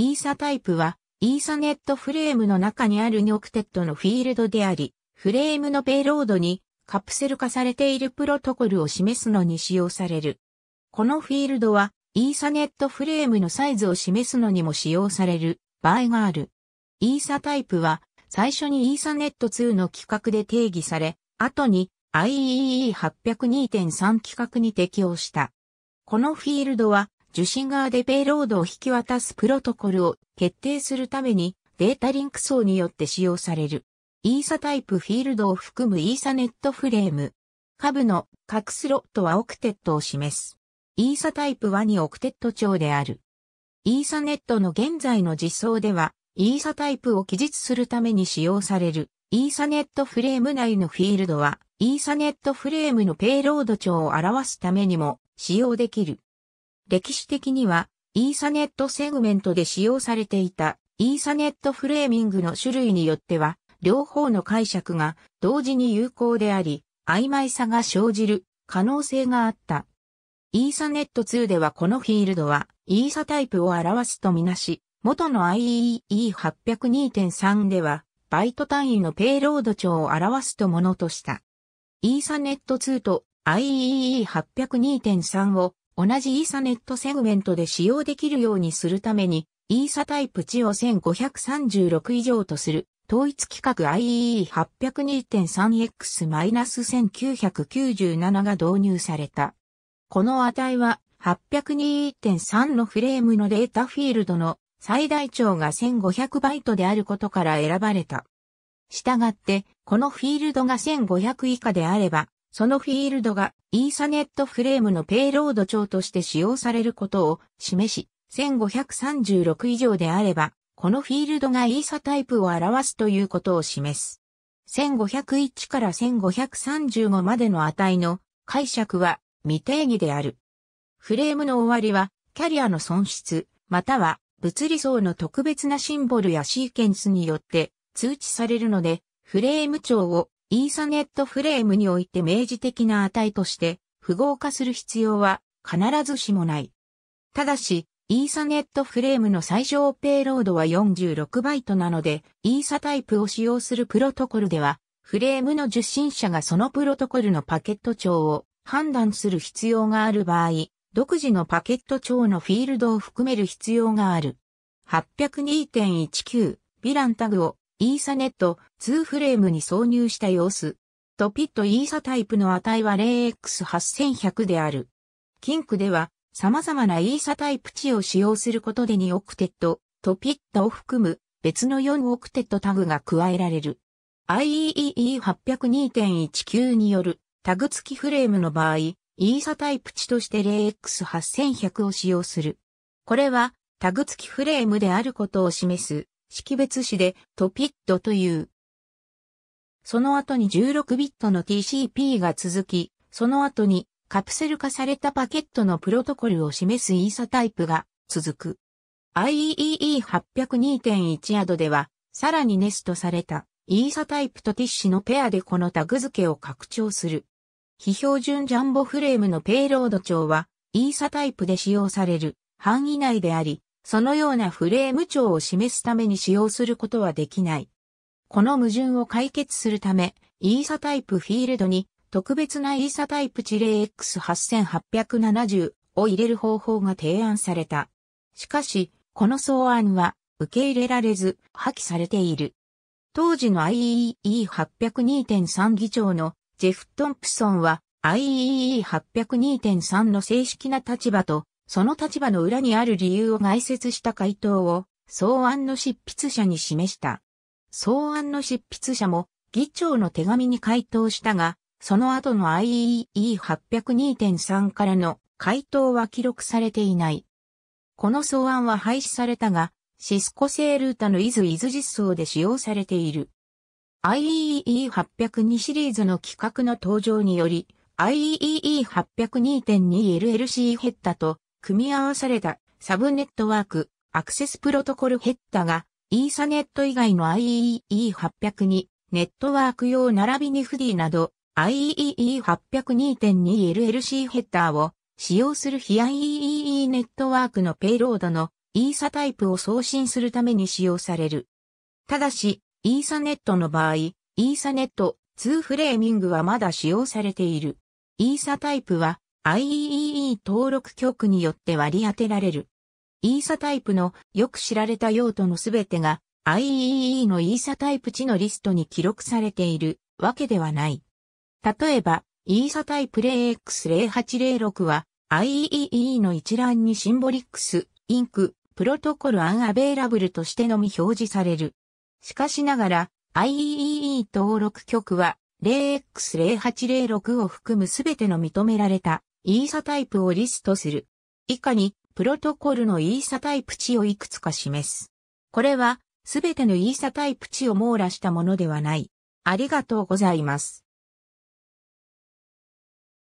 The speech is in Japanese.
イーサタイプは、イーサネットフレームの中にあるニョクテットのフィールドであり、フレームのペイロードにカプセル化されているプロトコルを示すのに使用される。このフィールドは、イーサネットフレームのサイズを示すのにも使用される場合がある。イーサタイプは、最初にイーサネット2の規格で定義され、後に IEE 802.3規格に適用した。このフィールドは、受信側でペイロードを引き渡すプロトコルを決定するためにデータリンク層によって使用される。イーサタイプフィールドを含むイーサネットフレーム。下部の各スロットはオクテットを示す。イーサタイプは2オクテット長である。イーサネットの現在の実装では、イーサタイプを記述するために使用される。イーサネットフレーム内のフィールドは、イーサネットフレームのペイロード長を表すためにも使用できる。歴史的には、イーサネットセグメントで使用されていた、イーサネットフレーミングの種類によっては、両方の解釈が同時に有効であり、曖昧さが生じる可能性があった。イーサネット2ではこのフィールドは、イーサタイプを表すとみなし、元の IEE802.3 では、バイト単位のペイロード長を表すとものとした。イーサネット2と IEE802.3 を同じイーサネットセグメントで使用できるようにするために、イーサタイプ値を1536以上とする、統一規格 IEE802.3X-1997 が導入された。この値は、802.3のフレームのデータフィールドの最大長が1500バイトであることから選ばれた。したがって、このフィールドが1500以下であれば、そのフィールドがイーサネットフレームのペイロード帳として使用されることを示し、1536以上であれば、このフィールドがイーサタイプを表すということを示す。1501から1535までの値の解釈は未定義である。フレームの終わりは、キャリアの損失、または物理層の特別なシンボルやシーケンスによって通知されるので、フレーム長をイーサネットフレームにおいて明示的な値として符号化する必要は必ずしもない。ただし、イーサネットフレームの最小ペイロードは46バイトなので、イーサタイプを使用するプロトコルでは、フレームの受信者がそのプロトコルのパケット帳を判断する必要がある場合、独自のパケット帳のフィールドを含める必要がある。802.19ヴィランタグをイーサネット2フレームに挿入した様子。トピットイーサタイプの値は 0x8100 である。キンクでは様々なイーサタイプ値を使用することで2オクテットトピットを含む別の4オクテットタグが加えられる。IEEE802.19 によるタグ付きフレームの場合、イーサタイプ値として 0x8100 を使用する。これはタグ付きフレームであることを示す識別子でトピットという。その後に16ビットの TCP が続き、その後にカプセル化されたパケットのプロトコルを示すイーサタイプが続く。IEEE802.1 アドでは、さらにネストされたイーサタイプとティッシュのペアでこのタグ付けを拡張する。非標準ジャンボフレームのペイロード帳は、イーサタイプで使用される範囲内であり、そのようなフレーム長を示すために使用することはできない。この矛盾を解決するため、イーサタイプフィールドに特別なイーサタイプ事例 X8870 を入れる方法が提案された。しかし、この草案は受け入れられず破棄されている。当時の IEE802.3 議長のジェフ・トンプソンは IEE802.3 の正式な立場とその立場の裏にある理由を概説した回答を、草案の執筆者に示した。草案の執筆者も、議長の手紙に回答したが、その後の IEE802.3 からの回答は記録されていない。この草案は廃止されたが、シスコ製ルータのイズイズ実装で使用されている。IEE802 シリーズの規格の登場により、IEE802.2LLC ヘッダと組み合わされたサブネットワークアクセスプロトコルヘッダがイーサネット以外の i e e 8 0 0にネットワーク用並びにフディなど i e e 8 0 2 2 l l c ヘッダーを使用する非 IEEE ネットワークのペイロードのイーサタイプを送信するために使用される。ただし、イーサネットの場合、イーサネット2フレーミングはまだ使用されている。イーサタイプは IEEE 登録局によって割り当てられる。イーサタイプのよく知られた用途のすべてが IEEE のイーサタイプ値のリストに記録されているわけではない。例えば、イーサタイプ 0x0806 は IEEE の一覧にシンボリックス、インク、プロトコルアンアベイラブルとしてのみ表示される。しかしながら IEEE 登録局は 0x0806 を含むすべての認められたイーサタイプをリストする。以下に、プロトコルのイーサタイプ値をいくつか示す。これは、すべてのイーサタイプ値を網羅したものではない。ありがとうございます。